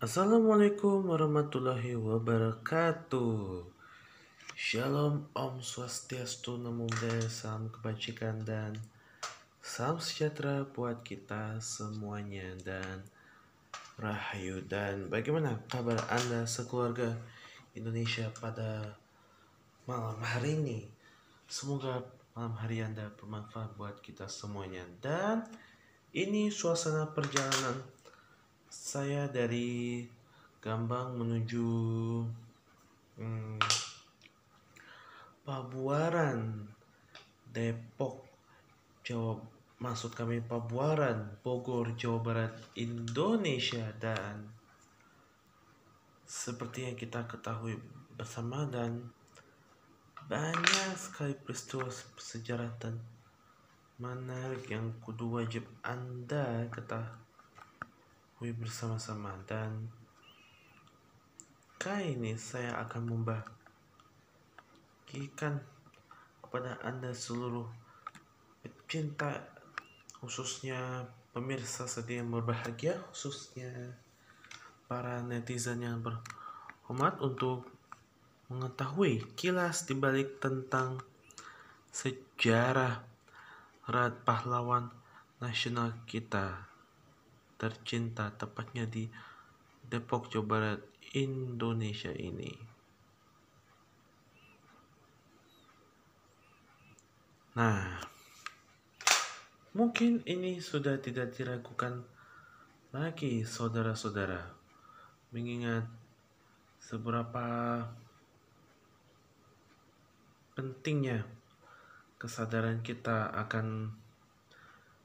Assalamualaikum warahmatullahi wabarakatuh Shalom Om Swastiastu Namo Buddhaya Salam Kebajikan dan Salam Sejahtera buat kita semuanya dan Rahayu dan bagaimana kabar Anda sekeluarga Indonesia pada malam hari ini Semoga malam hari Anda bermanfaat buat kita semuanya dan ini suasana perjalanan saya dari Gambang menuju hmm, Pabuaran Depok Jawa maksud kami Pabuaran Bogor Jawa Barat Indonesia dan seperti yang kita ketahui bersama dan banyak sekali peristiwa sejarah dan menarik yang kudu wajib Anda ketahui mari bersama-sama dan kali ini saya akan membagikan kepada anda seluruh pecinta khususnya pemirsa setia yang berbahagia khususnya para netizen yang berhormat untuk mengetahui kilas dibalik tentang sejarah Rat Pahlawan Nasional kita tercinta tepatnya di Depok, Jawa Barat, Indonesia ini. Nah, mungkin ini sudah tidak diragukan lagi saudara-saudara. Mengingat seberapa pentingnya kesadaran kita akan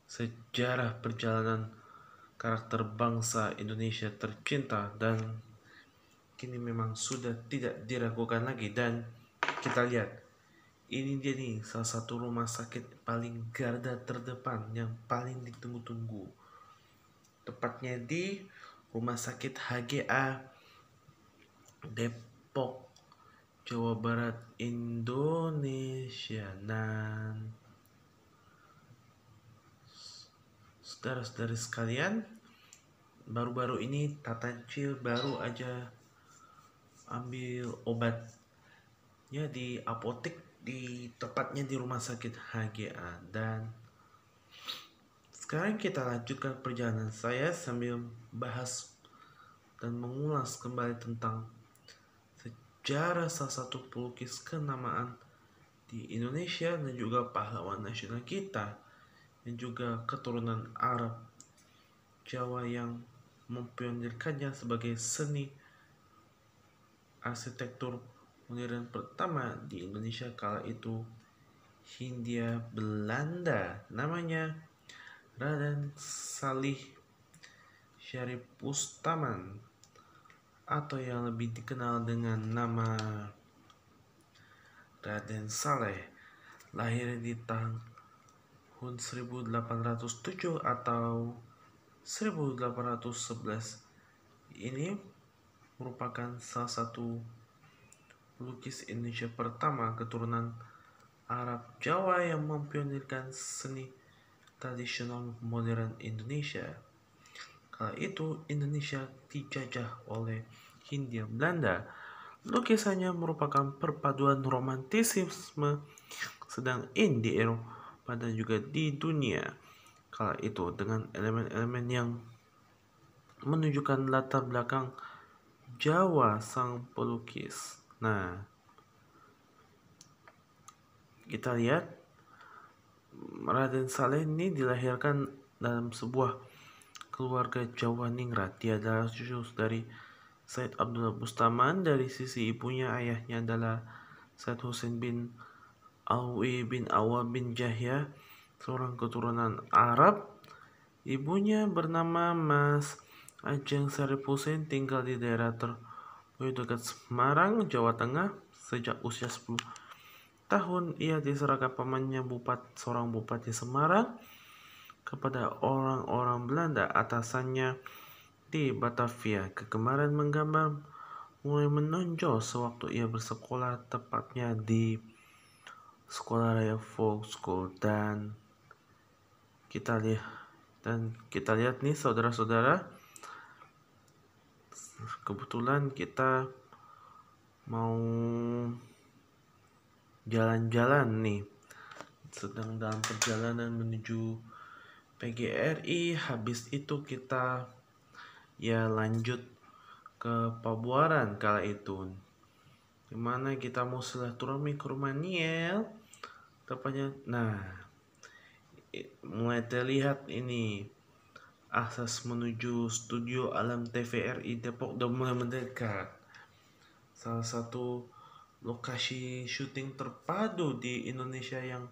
sejarah perjalanan karakter bangsa Indonesia tercinta dan kini memang sudah tidak diragukan lagi dan kita lihat ini dia nih salah satu rumah sakit paling garda terdepan yang paling ditunggu-tunggu tepatnya di Rumah Sakit HGA Depok Jawa Barat Indonesia nah saudara saudara sekalian, baru-baru ini Tatancil baru aja ambil obatnya di apotek di tepatnya di rumah sakit HGA dan sekarang kita lanjutkan perjalanan saya sambil bahas dan mengulas kembali tentang sejarah salah satu pelukis kenamaan di Indonesia dan juga pahlawan nasional kita dan juga keturunan Arab Jawa yang mempionirkannya sebagai seni arsitektur modern pertama di Indonesia kala itu Hindia Belanda namanya Raden Salih Syarif Pustaman atau yang lebih dikenal dengan nama Raden Saleh lahir di tahun tahun 1807 atau 1811 ini merupakan salah satu lukis Indonesia pertama keturunan Arab Jawa yang mempionirkan seni tradisional modern Indonesia. Kala itu Indonesia dijajah oleh Hindia Belanda. Lukisannya merupakan perpaduan romantisisme sedang indie Eropa pada juga di dunia kala itu dengan elemen-elemen yang menunjukkan latar belakang Jawa sang pelukis. Nah, kita lihat Raden Saleh ini dilahirkan dalam sebuah keluarga Jawa Ningrat. Dia adalah cucu dari Said Abdullah Bustaman dari sisi ibunya ayahnya adalah Said Hussein bin Awi bin Awa bin Jahya, seorang keturunan Arab. Ibunya bernama Mas Ajeng Saripusin tinggal di daerah terpencil dekat Semarang, Jawa Tengah sejak usia 10 tahun. Ia diserahkan pamannya bupat, seorang bupati Semarang kepada orang-orang Belanda atasannya di Batavia. Kegemaran menggambar mulai menonjol sewaktu ia bersekolah tepatnya di sekolah raya school dan kita lihat dan kita lihat nih saudara-saudara kebetulan kita mau jalan-jalan nih sedang dalam perjalanan menuju PGRI habis itu kita ya lanjut ke Pabuaran kala itu Dimana kita mau silaturahmi ke rumah Niel. Tepatnya, nah, mulai terlihat ini akses menuju studio Alam TVRI Depok dan mulai mendekat. Salah satu lokasi syuting terpadu di Indonesia yang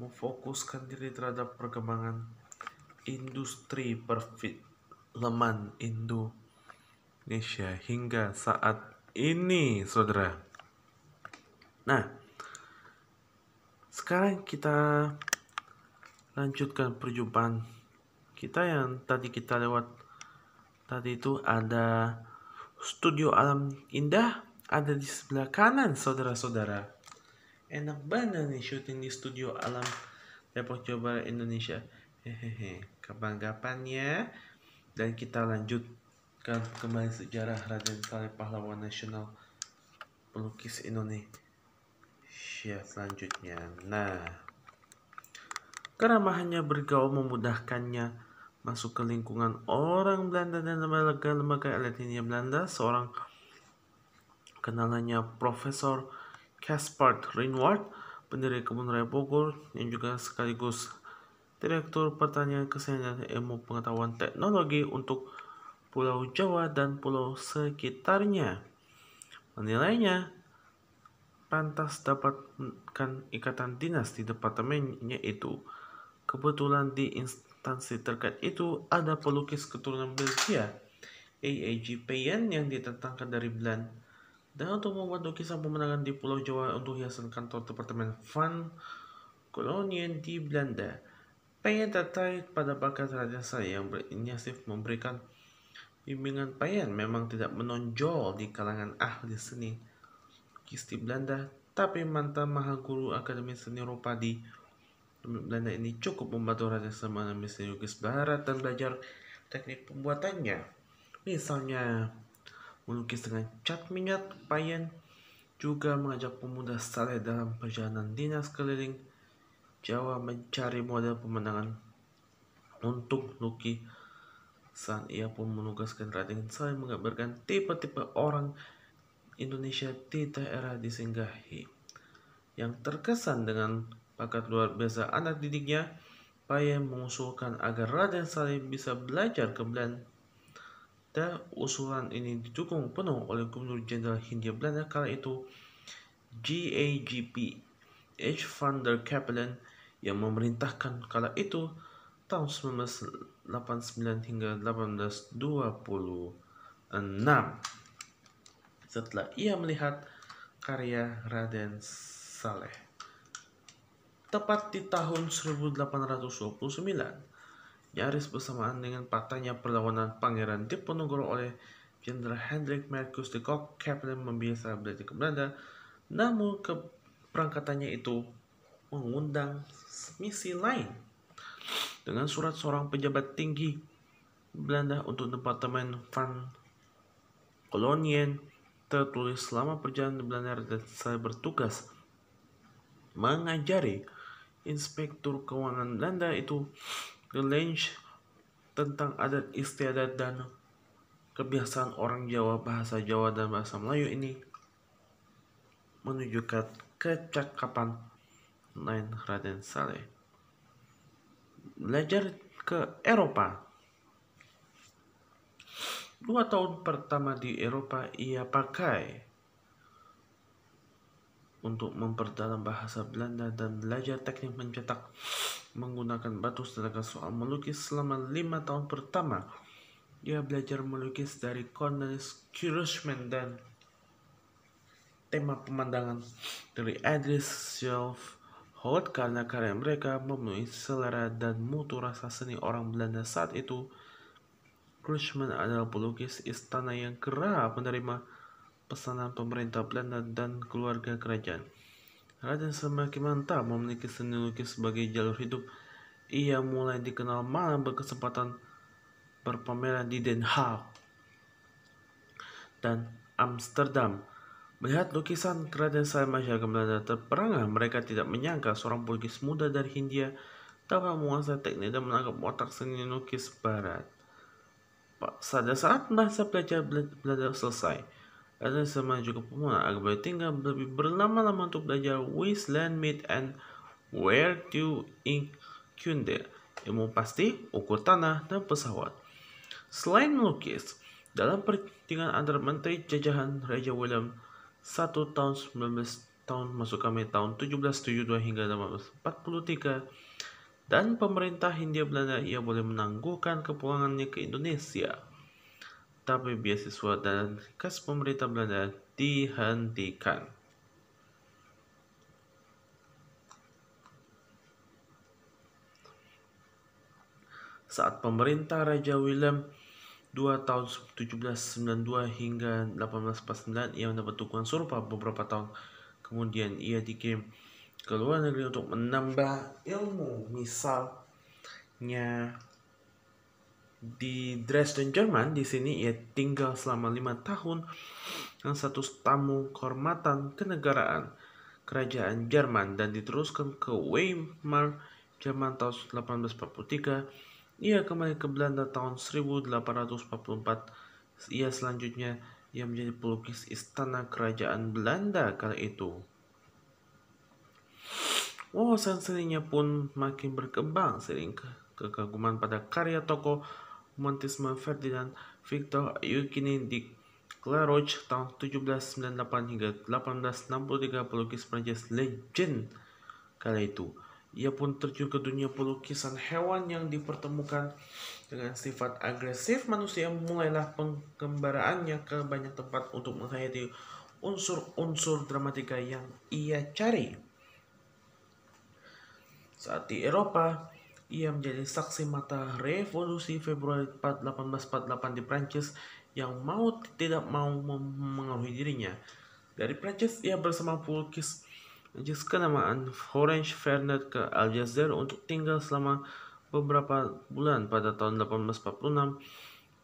memfokuskan diri terhadap perkembangan industri perfilman Indonesia hingga saat ini, saudara. Nah, sekarang kita lanjutkan perjumpaan kita yang tadi kita lewat tadi itu ada studio alam indah ada di sebelah kanan saudara-saudara enak banget nih syuting di studio alam Depok Jawa Barat Indonesia hehehe kapan-kapan ya dan kita lanjut Kan kembali sejarah Raden Saleh pahlawan nasional pelukis Indonesia selanjutnya. Nah, keramahannya bergaul memudahkannya masuk ke lingkungan orang Belanda dan lembaga-lembaga elit Belanda. Seorang kenalannya Profesor Caspar Reinward, pendiri Kebun Raya Bogor yang juga sekaligus Direktur Pertanian Kesehatan Ilmu Pengetahuan Teknologi untuk Pulau Jawa dan pulau sekitarnya. Menilainya, pantas dapatkan ikatan dinas di departemennya itu. Kebetulan di instansi terkait itu ada pelukis keturunan Belgia, AAG Payen yang ditentangkan dari Belanda. Dan untuk membuat lukisan pemenangan di Pulau Jawa untuk hiasan kantor Departemen Van Kolonien di Belanda. Payen tertarik pada bakat raja saya yang berinisiatif memberikan Bimbingan Payen memang tidak menonjol di kalangan ahli seni kisti Belanda, tapi mantan guru Akademi Seni Eropa di Belanda ini cukup membantu Raja Salman misi lukis barat dan belajar teknik pembuatannya. Misalnya, melukis dengan cat minyak, Payen juga mengajak pemuda saleh dalam perjalanan dinas keliling Jawa mencari model pemenangan untuk lukis. Saat ia pun menugaskan Raden Sai mengabarkan tipe-tipe orang Indonesia di daerah disinggahi. Yang terkesan dengan bakat luar biasa anak didiknya, Paye mengusulkan agar Raden Salim bisa belajar ke Belanda. Usulan ini didukung penuh oleh Gubernur Jenderal Hindia Belanda kala itu, GAGP H. van der Kapelen, yang memerintahkan kala itu tahun 19 89 hingga 1826 setelah ia melihat karya Raden Saleh. Tepat di tahun 1829, nyaris bersamaan dengan patahnya perlawanan Pangeran Diponegoro oleh Jenderal Hendrik Marcus de Kock, Kaplan membiasa berada ke Belanda, namun perangkatannya itu mengundang misi lain dengan surat seorang pejabat tinggi Belanda untuk Departemen Van Kolonien tertulis selama perjalanan Belanda dan saya bertugas mengajari inspektur keuangan Belanda itu Lynch tentang adat istiadat dan kebiasaan orang Jawa bahasa Jawa dan bahasa Melayu ini menunjukkan kecakapan lain Raden Saleh belajar ke Eropa. Dua tahun pertama di Eropa ia pakai untuk memperdalam bahasa Belanda dan belajar teknik mencetak menggunakan batu sedangkan soal melukis selama lima tahun pertama ia belajar melukis dari Cornelis Kirschman dan tema pemandangan dari Adris Shelf Hot karena karya mereka memenuhi selera dan mutu rasa seni orang Belanda saat itu. Krushman adalah pelukis istana yang kerap menerima pesanan pemerintah Belanda dan keluarga kerajaan. Raden semakin mantap memiliki seni lukis sebagai jalur hidup. Ia mulai dikenal malam berkesempatan berpameran di Den Haag dan Amsterdam Melihat lukisan tradisional masyarakat Belanda terperangah, mereka tidak menyangka seorang pelukis muda dari Hindia dapat menguasai teknik dan menangkap otak seni lukis barat. Pada saat masa pelajar Belanda selesai, ada semaju juga pemula agar boleh tinggal lebih berlama-lama untuk belajar Wisland Meet and Where to Inkunde, ilmu pasti, ukur tanah, dan pesawat. Selain melukis, dalam pertandingan antara menteri jajahan Raja William 1 tahun 19 tahun masuk kami tahun 1772 hingga 1843 dan pemerintah Hindia Belanda ia boleh menangguhkan kepulangannya ke Indonesia. Tapi beasiswa dan kas pemerintah Belanda dihentikan. Saat pemerintah Raja William 2 tahun 1792 hingga 1849 ia mendapat dukungan serupa beberapa tahun kemudian ia dikirim ke luar negeri untuk menambah ilmu misalnya di Dresden Jerman di sini ia tinggal selama lima tahun dengan satu tamu kehormatan kenegaraan kerajaan Jerman dan diteruskan ke Weimar Jerman tahun 1843 ia kembali ke Belanda tahun 1844. Ia selanjutnya ia menjadi pelukis istana kerajaan Belanda kala itu. Wawasan oh, seninya pun makin berkembang sering ke kekaguman pada karya tokoh Montisme Ferdinand Victor Eugenie di Claroche tahun 1798 hingga 1863 pelukis Prancis legend kala itu. Ia pun terjun ke dunia pelukisan hewan yang dipertemukan dengan sifat agresif manusia. Mulailah pengembaraannya ke banyak tempat untuk menghayati unsur-unsur dramatika yang ia cari. Saat di Eropa, ia menjadi saksi mata revolusi Februari 1848 di Prancis yang mau tidak mau mempengaruhi dirinya. Dari Prancis, ia bersama pelukis Jessica nama An Fernet ke Aljazair untuk tinggal selama beberapa bulan pada tahun 1846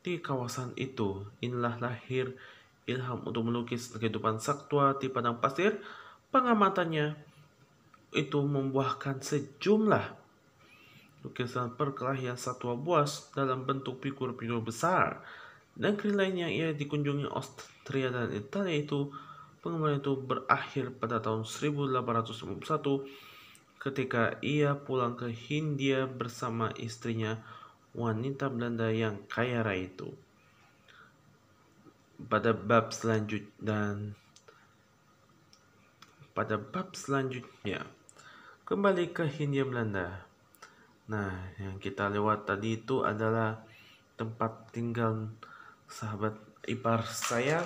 di kawasan itu. Inilah lahir ilham untuk melukis kehidupan Saktua di padang pasir. Pengamatannya itu membuahkan sejumlah lukisan perkelahian satwa buas dalam bentuk figur-figur besar. dan lain ia dikunjungi Austria dan Italia itu Pengembangan itu berakhir pada tahun 1891 ketika ia pulang ke Hindia bersama istrinya wanita Belanda yang kaya raya itu. Pada bab selanjutnya dan pada bab selanjutnya kembali ke Hindia Belanda. Nah, yang kita lewat tadi itu adalah tempat tinggal sahabat ipar saya,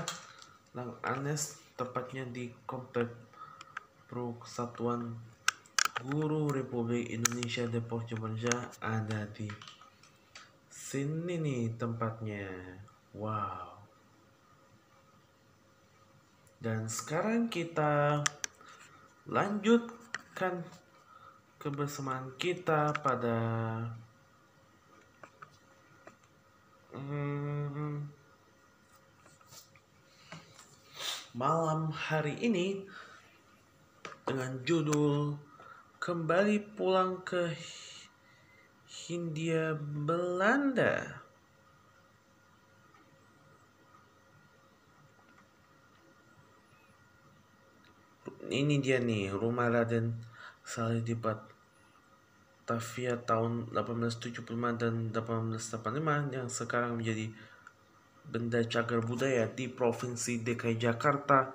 Lang Anes tepatnya di Komplek Persatuan Guru Republik Indonesia Depok Jumanja ada di sini nih tempatnya. Wow. Dan sekarang kita lanjutkan kebersamaan kita pada hmm, malam hari ini dengan judul Kembali Pulang ke Hindia Belanda. Ini dia nih, rumah Raden Salih di Batavia tahun 1875 dan 1885 yang sekarang menjadi benda cagar budaya di Provinsi DKI Jakarta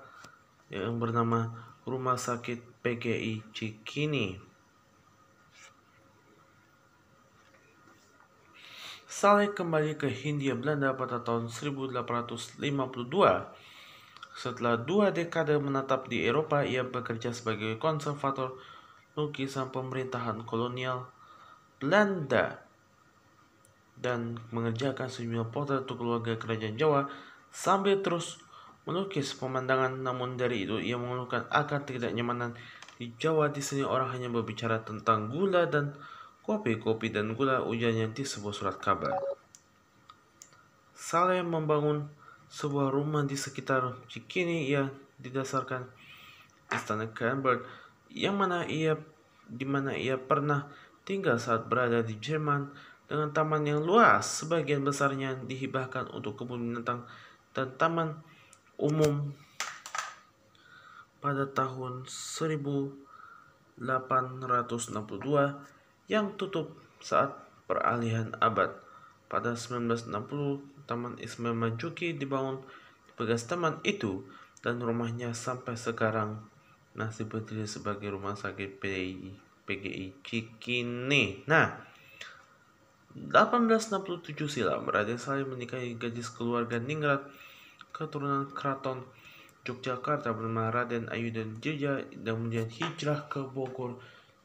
yang bernama Rumah Sakit PGI Cikini. Saleh kembali ke Hindia Belanda pada tahun 1852. Setelah dua dekade menatap di Eropa, ia bekerja sebagai konservator lukisan pemerintahan kolonial Belanda dan mengerjakan sejumlah potret untuk keluarga kerajaan Jawa sambil terus melukis pemandangan namun dari itu ia mengeluhkan akan ketidaknyamanan di Jawa di sini orang hanya berbicara tentang gula dan kopi, kopi dan gula ujarnya di sebuah surat kabar. Saleh membangun sebuah rumah di sekitar Cikini ia didasarkan istana Cambridge yang mana ia di mana ia pernah tinggal saat berada di Jerman dengan taman yang luas, sebagian besarnya dihibahkan untuk kebun binatang dan taman umum pada tahun 1862 yang tutup saat peralihan abad. Pada 1960, Taman Ismail Majuki dibangun di bekas taman itu dan rumahnya sampai sekarang masih berdiri sebagai rumah sakit PGI, PGI Cikini. Nah, 1867 silam, Raden Salim menikahi gadis keluarga Ningrat keturunan Kraton Yogyakarta bernama Raden Ayu dan Jeja dan kemudian hijrah ke Bogor,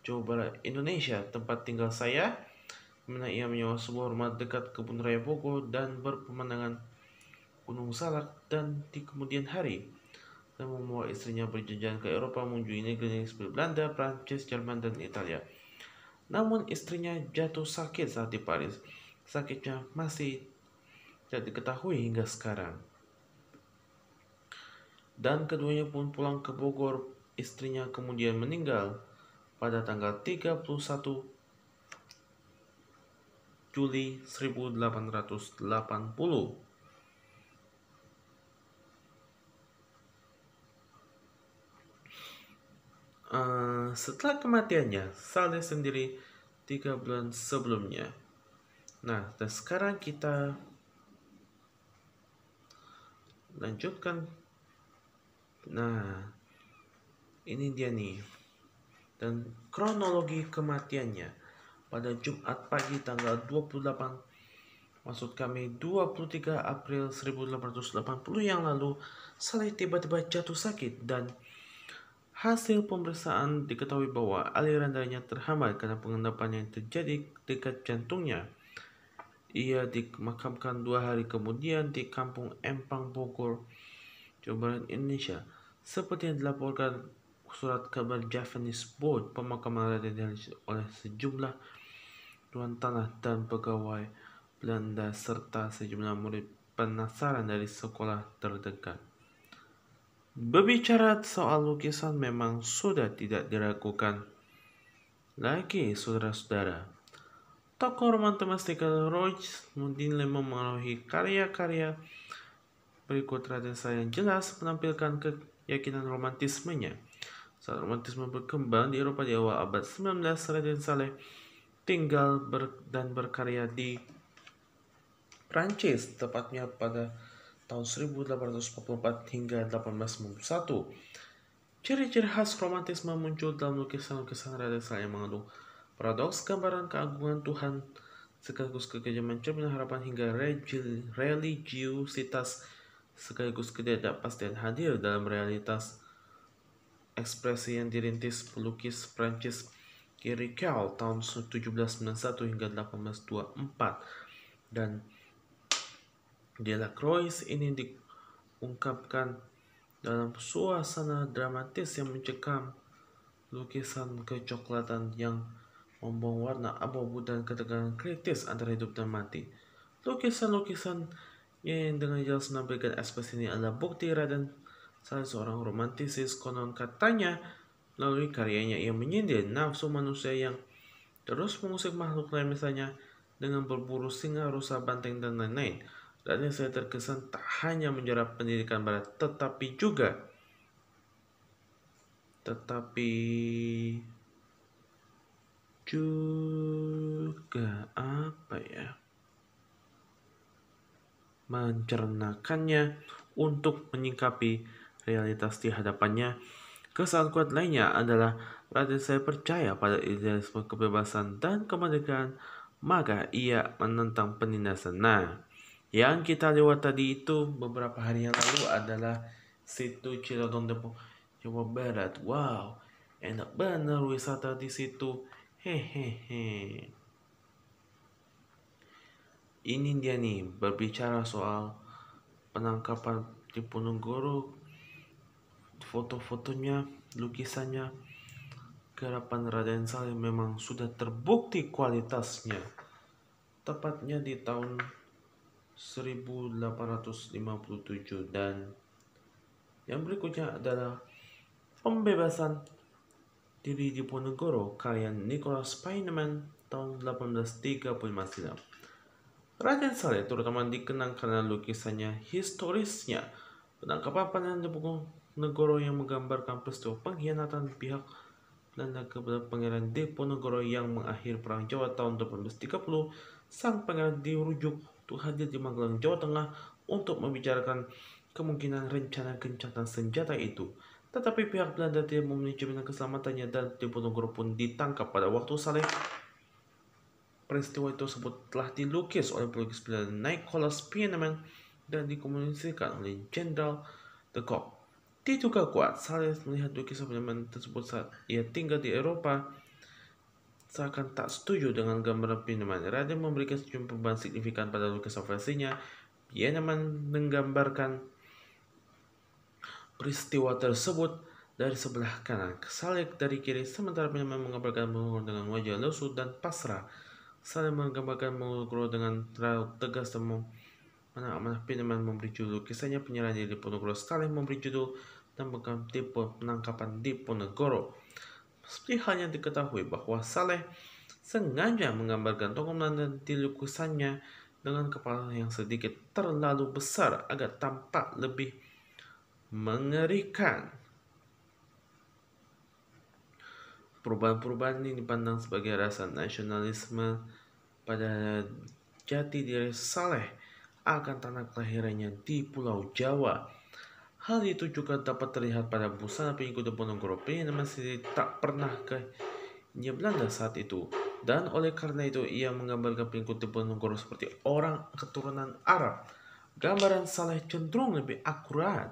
Jawa Barat, Indonesia. Tempat tinggal saya, mana ia menyewa sebuah rumah dekat kebun raya Bogor dan berpemandangan Gunung Salak dan di kemudian hari dan membawa istrinya berjalan ke Eropa mengunjungi negeri seperti Belanda, Prancis, Jerman, dan Italia. Namun istrinya jatuh sakit saat di Paris. Sakitnya masih tidak diketahui hingga sekarang. Dan keduanya pun pulang ke Bogor. Istrinya kemudian meninggal pada tanggal 31 Juli 1880. Eh, setelah kematiannya Saleh sendiri tiga bulan sebelumnya. Nah, dan sekarang kita lanjutkan. Nah, ini dia nih. Dan kronologi kematiannya pada Jumat pagi tanggal 28 maksud kami 23 April 1880 yang lalu Saleh tiba-tiba jatuh sakit dan Hasil pemeriksaan diketahui bahwa aliran darahnya terhambat karena pengendapan yang terjadi dekat jantungnya. Ia dimakamkan dua hari kemudian di kampung Empang Bogor, Jawa Barat, Indonesia. Seperti yang dilaporkan surat kabar Japanese Board, pemakaman dilakukan oleh sejumlah tuan tanah dan pegawai Belanda serta sejumlah murid penasaran dari sekolah terdekat. Berbicara soal lukisan memang sudah tidak diragukan lagi, saudara-saudara. Tokoh romantis Michael Roach mungkin memang mengalami karya-karya berikut Raden saya yang jelas menampilkan keyakinan romantismenya. Saat romantisme berkembang di Eropa di awal abad 19, Raden Saleh tinggal ber dan berkarya di Prancis, tepatnya pada tahun 1844 hingga 1891. Ciri-ciri khas romantisme muncul dalam lukisan-lukisan Renaissance yang mengandung paradoks gambaran keagungan Tuhan sekaligus kekejaman cerminan harapan hingga religiusitas sekaligus ketidakpastian hadir dalam realitas ekspresi yang dirintis pelukis Prancis Gary tahun 1791 hingga 1824 dan Delacroix ini diungkapkan dalam suasana dramatis yang mencekam lukisan kecoklatan yang membuang warna abu-abu dan ketegangan kritis antara hidup dan mati. Lukisan-lukisan yang dengan jelas menampilkan ekspresi ini adalah bukti Raden salah seorang romantisis konon katanya melalui karyanya ia menyindir nafsu manusia yang terus mengusik makhluk lain misalnya dengan berburu singa, rusa, banteng, dan lain-lain. Dan yang saya terkesan tak hanya menyerap pendidikan barat, tetapi juga tetapi juga apa ya mencernakannya untuk menyingkapi realitas di hadapannya. Kesan kuat lainnya adalah Raden saya percaya pada idealisme kebebasan dan kemerdekaan, maka ia menentang penindasan. Nah, yang kita lewat tadi itu beberapa hari yang lalu adalah situ Cilegon Depok Jawa Barat. Wow, enak banget wisata di situ. Hehehe. Ini dia nih berbicara soal penangkapan di Diponegoro, foto-fotonya, lukisannya, garapan Raden Saleh memang sudah terbukti kualitasnya. Tepatnya di tahun 1857 dan yang berikutnya adalah pembebasan diri Diponegoro karya Nicholas Spiderman tahun 1835 silam. Raden Saleh terutama dikenang karena lukisannya historisnya penangkapan panen Diponegoro yang menggambarkan peristiwa pengkhianatan pihak dan kepada Pangeran Diponegoro yang mengakhiri Perang Jawa tahun 1830 sang pangeran dirujuk untuk hadir di Magelang, Jawa Tengah untuk membicarakan kemungkinan rencana gencatan senjata itu. Tetapi pihak Belanda tidak memenuhi jaminan keselamatannya dan Diponegoro pun ditangkap pada waktu Saleh. Peristiwa itu tersebut telah dilukis oleh pelukis Belanda Nicholas Pieneman dan dikomunikasikan oleh Jenderal de Kock. Tidak kuat, Saleh melihat lukisan Pieneman tersebut saat ia tinggal di Eropa seakan tak setuju dengan gambar pineman, Raden memberikan sejumlah perubahan signifikan pada lukisan versinya. nyaman menggambarkan peristiwa tersebut dari sebelah kanan, Salik dari kiri, sementara pineman menggambarkan Mulgro dengan wajah lesu dan pasrah. Saya menggambarkan Mulgro dengan terlalu tegas dan mana amanah pineman memberi judul kisahnya penyerahan di Ponegoro. Salek memberi judul dan mengganti penangkapan di Ponegoro. Seperti hanya diketahui bahwa Saleh sengaja menggambarkan tokoh dan di dengan kepala yang sedikit terlalu besar agar tampak lebih mengerikan. Perubahan-perubahan ini dipandang sebagai rasa nasionalisme pada jati diri Saleh akan tanah kelahirannya di Pulau Jawa Hal itu juga dapat terlihat pada busana pengikut Ponegoro yang masih tak pernah ke Hindia Belanda saat itu. Dan oleh karena itu ia menggambarkan pengikut Diponegoro seperti orang keturunan Arab. Gambaran Saleh cenderung lebih akurat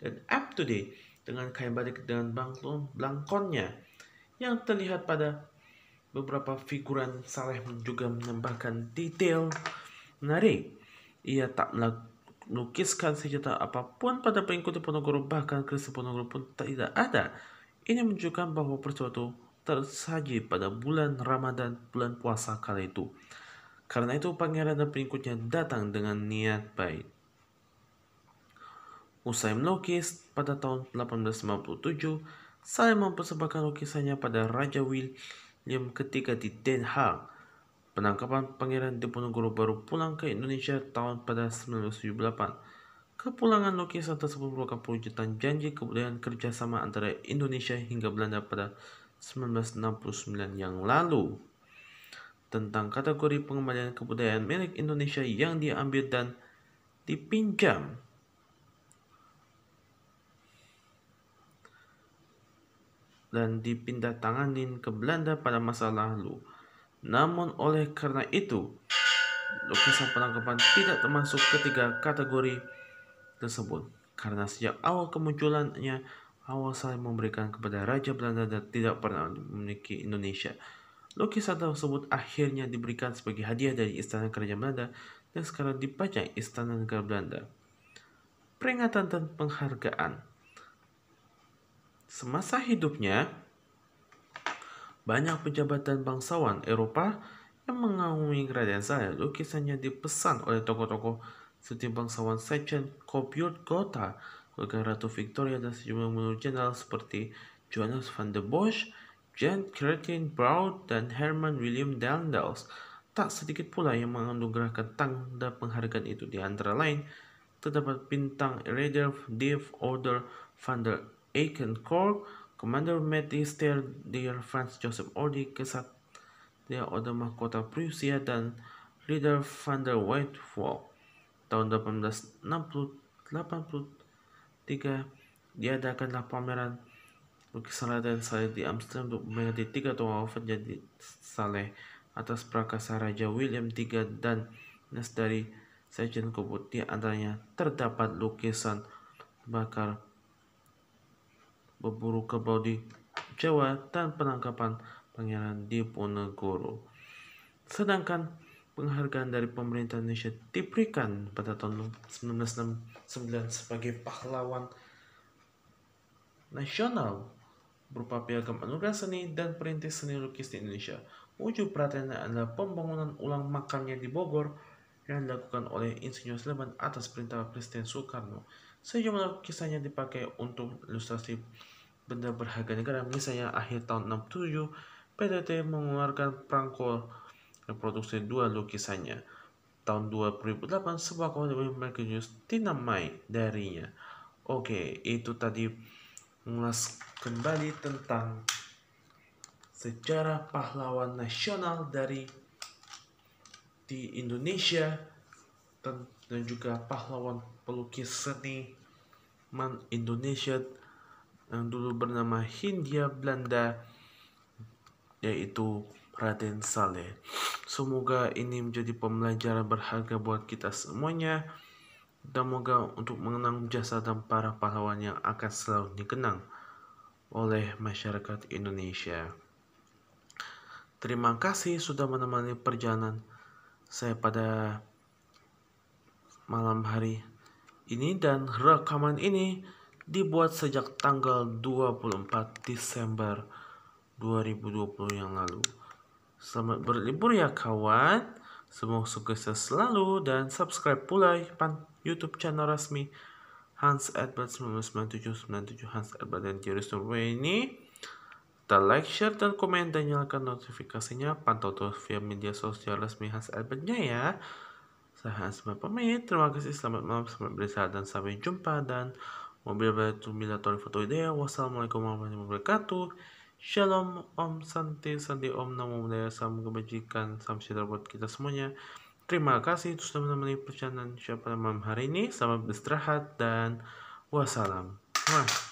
dan up to date dengan kain batik dan bangkon blangkonnya yang terlihat pada beberapa figuran Saleh juga menambahkan detail menarik. Ia tak melakukan Nukiskan sejuta apapun pada pengikut Diponegoro bahkan Kristus Diponegoro pun tidak ada. Ini menunjukkan bahwa peristiwa itu tersaji pada bulan Ramadan, bulan puasa kala itu. Karena itu pangeran dan pengikutnya datang dengan niat baik. Usai melukis pada tahun 1897, saya mempersembahkan lukisannya pada Raja William ketika di Den Haag Penangkapan Pangeran Diponegoro baru pulang ke Indonesia tahun pada 1978. Kepulangan lukisan tersebut merupakan perwujudan janji kebudayaan kerjasama antara Indonesia hingga Belanda pada 1969 yang lalu. Tentang kategori pengembalian kebudayaan milik Indonesia yang diambil dan dipinjam. Dan dipindah tanganin ke Belanda pada masa lalu. Namun oleh karena itu, lukisan penangkapan tidak termasuk ketiga kategori tersebut. Karena sejak awal kemunculannya, awal saya memberikan kepada Raja Belanda dan tidak pernah memiliki Indonesia. Lukisan tersebut akhirnya diberikan sebagai hadiah dari Istana Kerajaan Belanda dan sekarang dipajang Istana Negara Belanda. Peringatan dan penghargaan Semasa hidupnya, banyak pejabat dan bangsawan Eropa yang mengagumi kredensial saya lukisannya dipesan oleh tokoh-tokoh seperti bangsawan Sechen Kopiut Gotha, keluarga Ratu Victoria dan sejumlah menurut jenderal seperti Johannes van der Bosch, Jan Curtin Brown, dan Herman William Dandels. Tak sedikit pula yang mengandung gerakan tanda penghargaan itu di antara lain terdapat bintang Raider Dave Order van der Eikenkorp, Commander Matt Easter, Dear Franz Joseph Odi, Kesatria Order Mahkota Prusia, dan Leader van der Waal. Tahun 1883 diadakanlah pameran lukisan Raden Saleh di Amsterdam untuk memperingati tiga tahun wafat jadi Saleh atas prakasa Raja William III dan Nes dari Sejen Kebut di antaranya terdapat lukisan bakar berburu kerbau di Jawa dan penangkapan Pangeran Diponegoro. Sedangkan penghargaan dari pemerintah Indonesia diberikan pada tahun 1969 sebagai pahlawan nasional berupa piagam anugerah seni dan perintis seni lukis di Indonesia. Wujud perhatian adalah pembangunan ulang makamnya di Bogor yang dilakukan oleh Insinyur Sleman atas perintah Presiden Soekarno. Sejumlah kisahnya dipakai untuk ilustrasi benda berharga negara. Misalnya akhir tahun 67, PTT mengeluarkan prangko reproduksi dua lukisannya. Tahun 2008, sebuah komedi American News dinamai darinya. Oke, itu tadi mengulas kembali tentang sejarah pahlawan nasional dari di Indonesia tentang dan juga pahlawan pelukis seni man Indonesia yang dulu bernama Hindia Belanda yaitu Raden Saleh. Semoga ini menjadi pembelajaran berharga buat kita semuanya dan moga untuk mengenang jasa dan para pahlawan yang akan selalu dikenang oleh masyarakat Indonesia. Terima kasih sudah menemani perjalanan saya pada malam hari ini dan rekaman ini dibuat sejak tanggal 24 Desember 2020 yang lalu. Selamat berlibur ya kawan. Semoga sukses selalu dan subscribe pula YouTube channel resmi Hans Edward 9797 Hans Edward dan Jerry Survey ini. Kita like, share, dan komen dan nyalakan notifikasinya. Pantau terus via media sosial resmi Hans Edwardnya ya. Saya Asma pamit. Terima kasih. Selamat malam, selamat beristirahat dan sampai jumpa dan mobil batu bilateral foto ide. Wassalamualaikum warahmatullahi wabarakatuh. Shalom, Om Santi, Santi Om Namo Buddhaya, Salam Kebajikan, Salam Sejahtera buat kita semuanya. Terima kasih sudah menemani perjalanan siapa malam hari ini. Selamat beristirahat dan wassalam. Mwah.